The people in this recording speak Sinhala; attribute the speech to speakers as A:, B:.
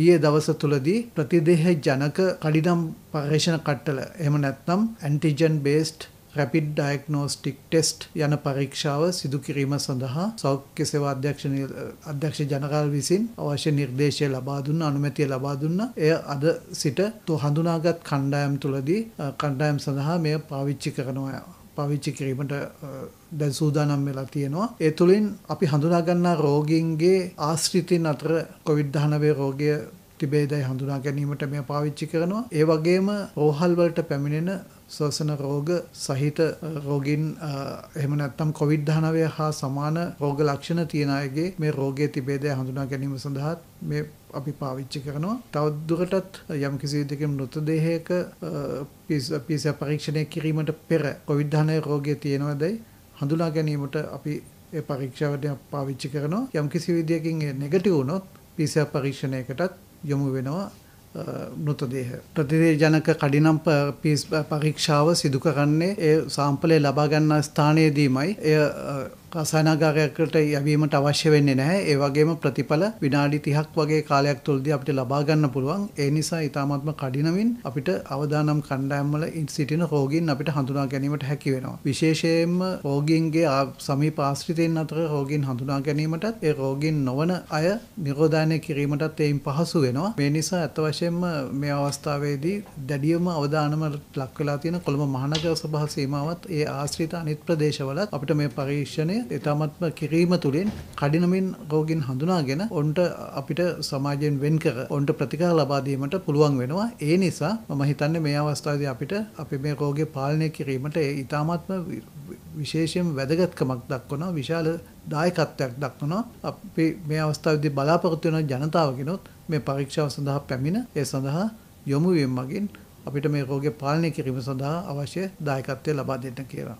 A: ඊයේ දවස තුලදී ප්‍රතිදේහ ජනක කඩිනම් පරීක්ෂණ කට්ටල එහෙම නැත්නම් antigen based rapid diagnostic test යන පරීක්ෂාව සිදු කිරීම සඳහා සෞඛ්‍ය සේවා අධ්‍යක්ෂ අධ්‍යක්ෂ ජනරාල් විසින් අවශ්‍ය නිර්දේශය ලබා දුන්න අනුමැතිය ලබා දුන්න. එය අද සිට හඳුනාගත් කණ්ඩායම් තුලදී කණ්ඩායම් සඳහා මෙය පාවිච්චි කරනවා. පාවිච්චි කිරීමට දැන් සූදානම් වෙලා තියෙනවා. ඒ තුළින් අපි හඳුනා ගන්නා රෝගීන්ගේ ආශ්‍රිතින් අතර COVID-19 රෝගය තිබේදයි හඳුනා ගැනීමට මේ පාවිච්චි කරනවා. ඒ වගේම රෝහල් වලට පැමිණෙන ශ්වසන රෝග සහිත රෝගින් එහෙම නැත්නම් COVID-19 හා සමාන රෝග ලක්ෂණ තියෙන අයගේ මේ රෝගයේ තිබේදය හඳුනා ගැනීම සඳහා මේ අපි පාවිච්චි කරනවා. තවත් දුරටත් යම් කිසි දෙකේ මృతදේහයක PCR පරීක්ෂණය කිරීමට පෙර COVID-19 රෝගය තියෙනවදයි හඳුනා ගැනීමට අපි ඒ පරීක්ෂාවට පාවිච්චි කරනවා. යම් කිසි විදියකින් නෙගටිව් වුණොත් PCR පරීක්ෂණයකටත් යොමු වෙනවා. මෘතදේහ. ප්‍රතිදේජනක කඩිනම් පරීක්ෂාව සිදු කරන්නේ ඒ සාම්පලය ලබා ගන්නා ස්ථානයේදීමයි එය රසායනාගාරයකට යැවීමට අවශ්‍ය වෙන්නේ නැහැ. ඒ වගේම ප්‍රතිඵල විනාඩි 30ක් වගේ කාලයක් තුළදී අපිට ලබා ගන්න පුළුවන්. ඒ නිසා ඊ타මාත්ම කඩිනමින් අපිට අවදානම් කණ්ඩායම් වල සිටින රෝගීන් අපිට හඳුනා ගැනීමට හැකි වෙනවා. විශේෂයෙන්ම රෝගීන්ගේ සමීප ආශ්‍රිතයින් අතර රෝගීන් හඳුනා ගැනීමටත් ඒ රෝගීන් නොවන අය නිරෝධානය කිරීමටත් ඒයින් පහසු වෙනවා. මේ නිසා අත වශයෙන්ම මේ අවස්ථාවේදී දැඩියම අවදානම ලක් වෙලා තියෙන කොළඹ මහනගර සභාව සීමාවත් ඒ ආශ්‍රිත අනිත් ප්‍රදේශවලත් අපිට මේ පරීක්ෂණය ඊටමත්ම කිරීම තුළින් කඩිනමින් රෝගීන් හඳුනාගෙන ඔන්ට අපිට සමාජයෙන් වෙන් කර ඔන්ට ප්‍රතිකාර ලබා දීමට පුළුවන් වෙනවා. ඒ නිසා මම හිතන්නේ මේ අවස්ථාවේදී අපිට අපි මේ රෝගය පාලනය කිරීමට ඒ ඊටමත්ම විශේෂයෙන් වැදගත්කමක් දක්වනවා. විශාල දායකත්වයක් දක්වනවා. අපි මේ අවස්ථාවේදී බලාපොරොත්තු වෙන ජනතාවගෙනුත් මේ පරීක්ෂාව සඳහා පැමිණ ඒ සඳහා යොමු වීම මගින් අපිට මේ රෝගය පාලනය කිරීම සඳහා අවශ්‍ය දායකත්වය ලබා දෙන්න කියලා.